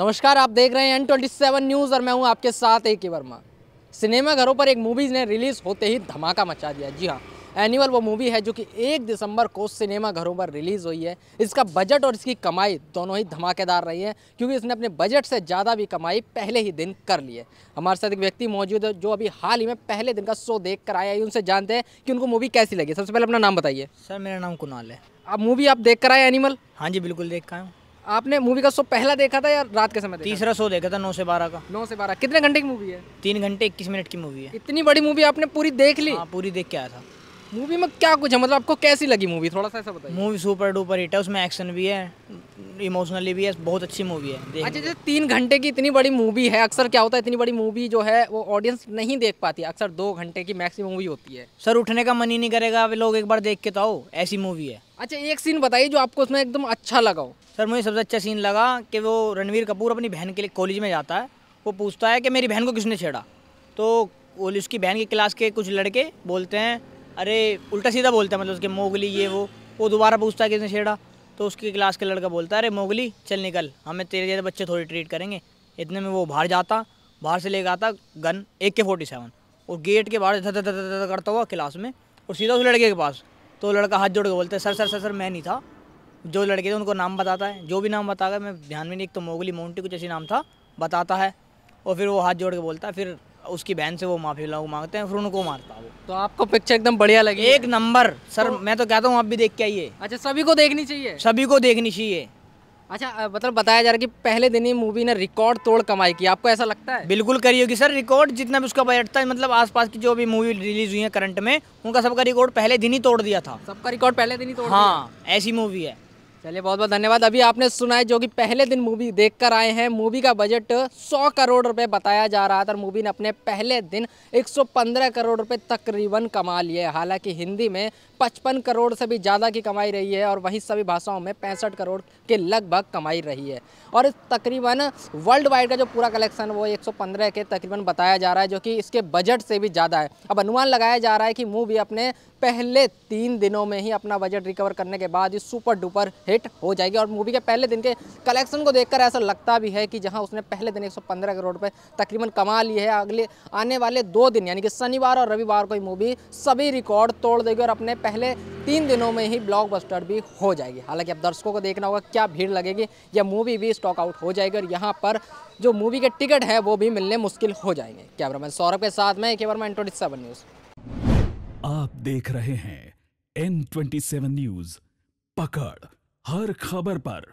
नमस्कार आप देख रहे हैं एन ट्वेंटी सेवन न्यूज़ और मैं हूं आपके साथ ए के वर्मा सिनेमा घरों पर एक मूवीज़ ने रिलीज़ होते ही धमाका मचा दिया जी हाँ एनिमल वो मूवी है जो कि एक दिसंबर को सिनेमा घरों पर रिलीज़ हुई है इसका बजट और इसकी कमाई दोनों ही धमाकेदार रही है क्योंकि इसने अपने बजट से ज़्यादा भी कमाई पहले ही दिन कर ली है हमारे साथ एक व्यक्ति मौजूद है जो अभी हाल ही में पहले दिन का शो देख कर आया है उनसे जानते हैं कि उनको मूवी कैसी लगी सबसे पहले अपना नाम बताइए सर मेरा नाम कुनाल है आप मूवी आप देख कर आए एनिमल हाँ जी बिल्कुल देख कर आए आपने मूवी का शो पहला देखा था या रात के समय तीसरा शो देखा था नौ से बारह का नौ से बारह कितने घंटे की मूवी है तीन घंटे इक्कीस मिनट की मूवी है इतनी बड़ी मूवी आपने पूरी देख ली हाँ, पूरी देख के आया था मूवी में क्या कुछ है मतलब आपको कैसी लगी मूवी थोड़ा सा ऐसा बताइए मूवी सुपर डुपर हिट है उसमें एक्शन भी है इमोशनली भी है बहुत अच्छी मूवी है अच्छा जैसे तीन घंटे की इतनी बड़ी मूवी है अक्सर क्या होता है इतनी बड़ी मूवी जो है वो ऑडियंस नहीं देख पाती अक्सर दो घंटे की मैक्सिमम मूवी होती है सर उठने का मन ही नहीं करेगा अभी लोग एक बार देख के तो आओ ऐसी मूवी है अच्छा एक सीन बताइए जो आपको उसमें एकदम अच्छा लगा हो सर मुझे सबसे अच्छा सीन लगा कि वो रणवीर कपूर अपनी बहन के लिए कॉलेज में जाता है वो पूछता है कि मेरी बहन को किसने छेड़ा तो उसकी बहन की क्लास के कुछ लड़के बोलते हैं अरे उल्टा सीधा बोलता है मतलब उसके मोगली ये वो वो दोबारा पूछता है किसने छेड़ा तो उसकी क्लास का लड़का बोलता है अरे मोगली चल निकल हमें तेरे जैसे बच्चे थोड़ी ट्रीट करेंगे इतने में वो बाहर जाता बाहर से लेकर आता गन ए के फोर्टी सेवन और गेट के बाहर धर धर करता हुआ क्लास में और सीधा उस लड़के के पास तो लड़का हाथ जोड़ के बोलता है सर सर सर सर मैं नहीं था जो लड़के थे उनको नाम बताता है जो भी नाम बताएगा मैं ध्यान में नहीं एक तो मोगली मोन्टी कुछ ऐसी नाम था बताता है और फिर वो हाथ जोड़ के बोलता है फिर उसकी बहन से वो माफ़ी मांगते हैं फिर उनको मारता है वो तो आपको पिक्चर एकदम बढ़िया लगी एक नंबर सर तो... मैं तो कहता हूँ आप भी देख के आइए अच्छा सभी को देखनी चाहिए सभी को देखनी चाहिए अच्छा मतलब बताया जा रहा है कि पहले दिन ही मूवी ने रिकॉर्ड तोड़ कमाई की आपको ऐसा लगता है बिल्कुल करी होगी सर रिकॉर्ड जितना भी उसका बजट था मतलब आसपास की जो भी मूवी रिलीज हुई है करंट में उनका सबका रिकॉर्ड पहले दिन ही तोड़ दिया था सबका रिकॉर्ड पहले दिन ही तोड़ हाँ ऐसी मूवी है चलिए बहुत बहुत धन्यवाद अभी आपने सुना है जो कि पहले दिन मूवी देख कर आए हैं मूवी का बजट 100 करोड़ रुपए बताया जा रहा था मूवी ने अपने पहले दिन 115 करोड़ रुपए तकरीबन कमा लिए हालांकि हिंदी में 55 करोड़ से भी ज़्यादा की कमाई रही है और वहीं सभी भाषाओं में पैंसठ करोड़ के लगभग कमाई रही है और तकरीबन वर्ल्ड वाइड का जो पूरा कलेक्शन वो एक के तकरीबन बताया जा रहा है जो कि इसके बजट से भी ज़्यादा है अब अनुमान लगाया जा रहा है कि मूवी अपने पहले तीन दिनों में ही अपना बजट रिकवर करने के बाद ही सुपर डुपर हिट हो जाएगी और मूवी के पहले दिन के कलेक्शन को देखकर ऐसा लगता भी है कि जहां उसने पहले दिन 115 करोड़ रुपए तकरीबन कमा लिए है अगले आने वाले दो दिन यानी कि शनिवार और रविवार को ये मूवी सभी रिकॉर्ड तोड़ देगी और अपने पहले तीन दिनों में ही ब्लॉकबस्टर भी हो जाएगी हालांकि अब दर्शकों को देखना होगा क्या भीड़ लगेगी या मूवी भी स्टॉक आउट हो जाएगी और यहाँ पर जो मूवी के टिकट है वो भी मिलने मुश्किल हो जाएंगे कैमरामैन सौरभ के साथ में कैमरामैन ट्वेंटी सेवन न्यूज आप देख रहे हैं एन ट्वेंटी सेवन न्यूज पकड़ हर खबर पर